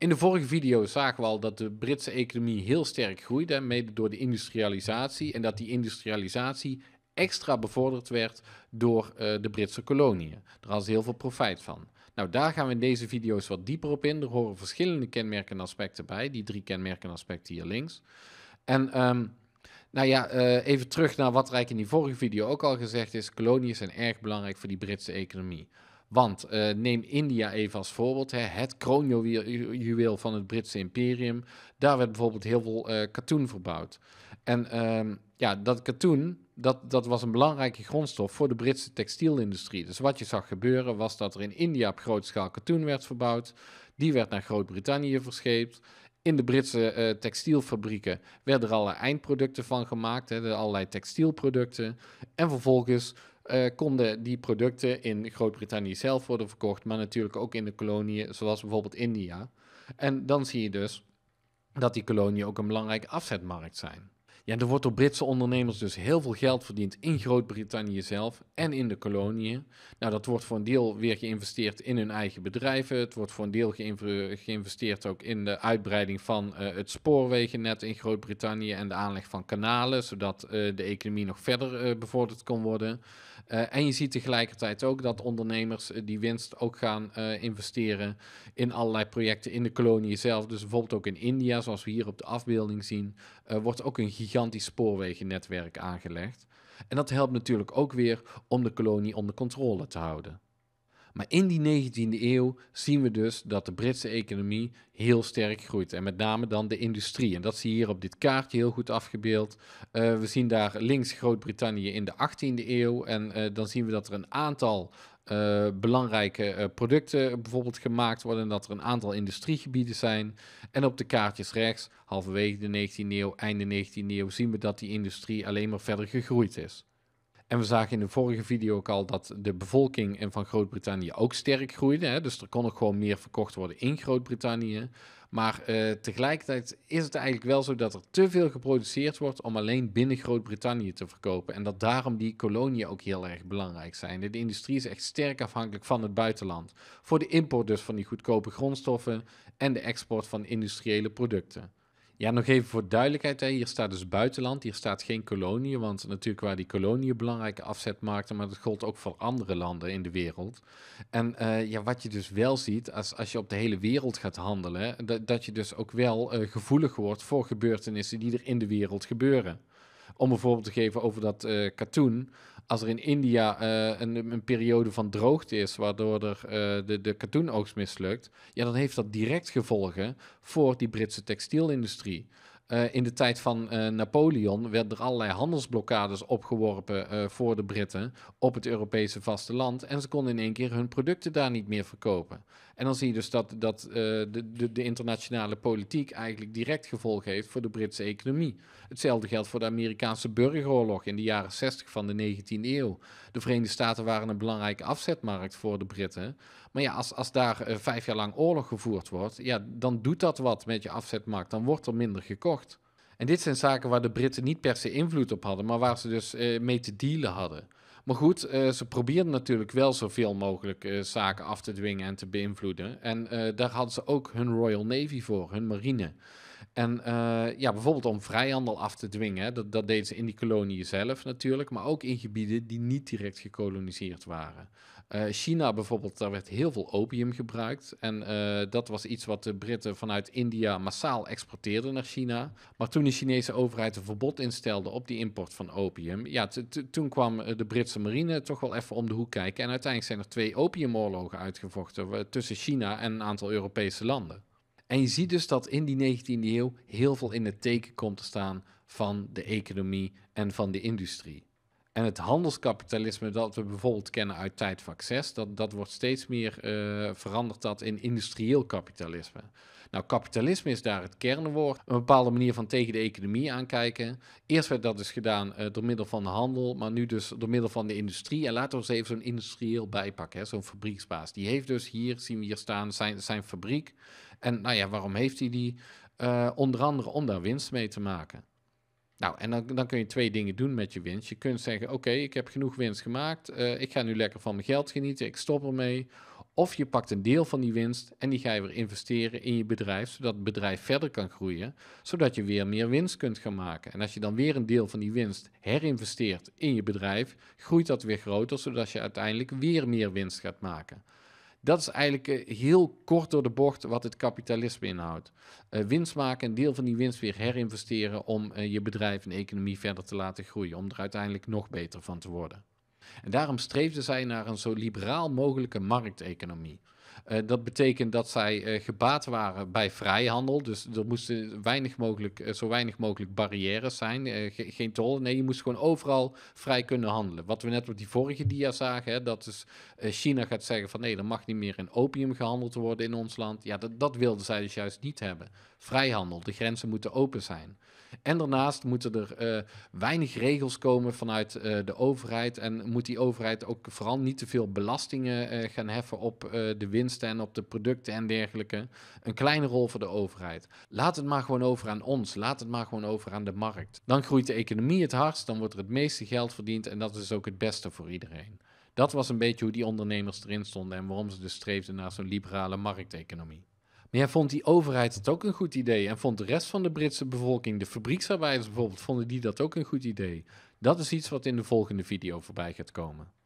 In de vorige video zagen we al dat de Britse economie heel sterk groeide, mede door de industrialisatie. En dat die industrialisatie extra bevorderd werd door eh, de Britse koloniën. Daar hadden ze heel veel profijt van. Nou, daar gaan we in deze video's wat dieper op in. Er horen verschillende kenmerken en aspecten bij. Die drie kenmerken en aspecten hier links. En ehm, nou ja, eh, even terug naar wat Rijk in die vorige video ook al gezegd is. Koloniën zijn erg belangrijk voor die Britse economie. Want eh, neem India even als voorbeeld. Hè, het kroonjuweel van het Britse imperium. Daar werd bijvoorbeeld heel veel eh, katoen verbouwd. En ehm, ja, dat katoen, dat, dat was een belangrijke grondstof voor de Britse textielindustrie. Dus wat je zag gebeuren was dat er in India op grote schaal katoen werd verbouwd. Die werd naar Groot-Brittannië verscheept. In de Britse eh, textielfabrieken werden er allerlei eindproducten van gemaakt, hè, allerlei textielproducten. En vervolgens eh, konden die producten in Groot-Brittannië zelf worden verkocht, maar natuurlijk ook in de koloniën, zoals bijvoorbeeld India. En dan zie je dus dat die koloniën ook een belangrijke afzetmarkt zijn. Ja, er wordt door Britse ondernemers dus heel veel geld verdiend in Groot-Brittannië zelf en in de koloniën. Nou, dat wordt voor een deel weer geïnvesteerd in hun eigen bedrijven. Het wordt voor een deel geïnvesteerd ook in de uitbreiding van uh, het spoorwegennet in Groot-Brittannië en de aanleg van kanalen, zodat eh, de economie nog verder eh, bevorderd kon worden. en je ziet tegelijkertijd ook dat ondernemers die winst ook gaan investeren in allerlei projecten in de koloniën zelf. Dus bijvoorbeeld ook in India, zoals we hier op de afbeelding zien, wordt ook een gigantische gigantisch spoorwegennetwerk aangelegd. En dat helpt natuurlijk ook weer om de kolonie onder controle te houden. Maar in die 19e eeuw zien we dus dat de Britse economie heel sterk groeit. En met name dan de industrie. En dat zie je hier op dit kaartje heel goed afgebeeld. Eh, we zien daar links Groot-Brittannië in de 18e eeuw. En eh, dan zien we dat er een aantal eh, belangrijke uh, producten bijvoorbeeld gemaakt worden. Dat er een aantal industriegebieden zijn. En op de kaartjes rechts, halverwege de 19e eeuw, einde 19e eeuw, zien we dat die industrie alleen maar verder gegroeid is. En we zagen in de vorige video ook al dat de bevolking van Groot-Brittannië ook sterk groeide. Hè? Dus er kon ook gewoon meer verkocht worden in Groot-Brittannië. Maar eh, tegelijkertijd is het eigenlijk wel zo dat er te veel geproduceerd wordt om alleen binnen Groot-Brittannië te verkopen. En dat daarom die koloniën ook heel erg belangrijk zijn. De industrie is echt sterk afhankelijk van het buitenland. Voor de import dus van die goedkope grondstoffen en de export van industriële producten. Ja, nog even voor duidelijkheid. Hè. Hier staat dus buitenland, hier staat geen kolonie, Want natuurlijk waren die koloniën belangrijke afzetmarkten, maar dat gold ook voor andere landen in de wereld. En eh, ja, wat je dus wel ziet, als, als je op de hele wereld gaat handelen, dat, dat je dus ook wel eh, gevoelig wordt voor gebeurtenissen die er in de wereld gebeuren. Om een voorbeeld te geven over dat katoen. Eh, Als er in India eh, een, een, periode van droogte is, waardoor er, eh, de, de katoenoogst mislukt, ja, dan heeft dat direct gevolgen voor die Britse textielindustrie. Eh, in de tijd van eh, Napoleon werden er allerlei handelsblokkades opgeworpen eh, voor de Britten op het Europese vasteland. En ze konden in één keer hun producten daar niet meer verkopen. En dan zie je dus dat, dat de, de, de, internationale politiek eigenlijk direct gevolg heeft voor de Britse economie. Hetzelfde geldt voor de Amerikaanse burgeroorlog in de jaren 60 van de 19e eeuw. De Verenigde Staten waren een belangrijke afzetmarkt voor de Britten. Maar ja, als, als daar vijf jaar lang oorlog gevoerd wordt, ja, dan doet dat wat met je afzetmarkt. Dan wordt er minder gekocht. En dit zijn zaken waar de Britten niet per se invloed op hadden, maar waar ze dus eh, mee te dealen hadden. Maar goed, eh, ze probeerden natuurlijk wel zoveel mogelijk eh, zaken af te dwingen en te beïnvloeden. En daar hadden ze ook hun Royal Navy voor, hun marine. En eh, ja, bijvoorbeeld om vrijhandel af te dwingen. dat, dat deden ze in die koloniën zelf natuurlijk, maar ook in gebieden die niet direct gekoloniseerd waren. Eh, China bijvoorbeeld, daar werd heel veel opium gebruikt. En eh, dat was iets wat de Britten vanuit India massaal exporteerden naar China. Maar toen de Chinese overheid een verbod instelde op die import van opium, ja, toen kwam de Britse marine toch wel even om de hoek kijken. En uiteindelijk zijn er twee opiumoorlogen uitgevochten tussen China en een aantal Europese landen. En je ziet dus dat in die 19e eeuw heel veel in het teken komt te staan van de economie en van de industrie. En het handelskapitalisme dat we bijvoorbeeld kennen uit tijdvak 6, dat, dat wordt steeds meer eh, veranderd dat in industrieel kapitalisme. Nou, kapitalisme is daar het kernwoord. Een bepaalde manier van tegen de economie aankijken. Eerst werd dat dus gedaan eh, door middel van de handel, maar nu dus door middel van de industrie. En laten we eens even zo'n industrieel bijpakken, zo'n fabrieksbaas. Die heeft dus hier, zien we hier staan, zijn, zijn fabriek. En nou ja, waarom heeft hij die? Eh, onder andere om daar winst mee te maken. Nou, en dan, dan, kun je twee dingen doen met je winst. Je kunt zeggen: Oké, ik heb genoeg winst gemaakt. Eh, ik ga nu lekker van mijn geld genieten. Ik stop ermee. Of je pakt een deel van die winst en die ga je weer investeren in je bedrijf, zodat het bedrijf verder kan groeien, zodat je weer meer winst kunt gaan maken. En als je dan weer een deel van die winst herinvesteert in je bedrijf, groeit dat weer groter, zodat je uiteindelijk weer meer winst gaat maken. Dat is eigenlijk eh, heel kort door de bocht wat het kapitalisme inhoudt. Eh, winst maken, een deel van die winst weer herinvesteren om eh, je bedrijf en economie verder te laten groeien, om er uiteindelijk nog beter van te worden. En daarom streefde zij naar een zo liberaal mogelijke markteconomie. Eh, dat betekent dat zij eh, gebaat waren bij vrijhandel. Dus er moesten weinig mogelijk, eh, zo weinig mogelijk barrières zijn. geen tol. Nee, je moest gewoon overal vrij kunnen handelen. Wat we net op die vorige dia zagen, hè, dat dus China gaat zeggen van nee, er mag niet meer in opium gehandeld worden in ons land. Ja, dat, dat wilden zij dus juist niet hebben. Vrijhandel, de grenzen moeten open zijn. En daarnaast moeten er weinig regels komen vanuit de overheid. En moet die overheid ook vooral niet te veel belastingen gaan heffen op de winst en op de producten en dergelijke. Een kleine rol voor de overheid. Laat het maar gewoon over aan ons. Laat het maar gewoon over aan de markt. Dan groeit de economie het hardst, dan wordt er het meeste geld verdiend en dat is ook het beste voor iedereen. Dat was een beetje hoe die ondernemers erin stonden en waarom ze dus streefden naar zo'n liberale markteconomie. Maar jij vond die overheid het ook een goed idee. En vond de rest van de Britse bevolking, de fabrieksarbeiders bijvoorbeeld, vonden die dat ook een goed idee. Dat is iets wat in de volgende video voorbij gaat komen.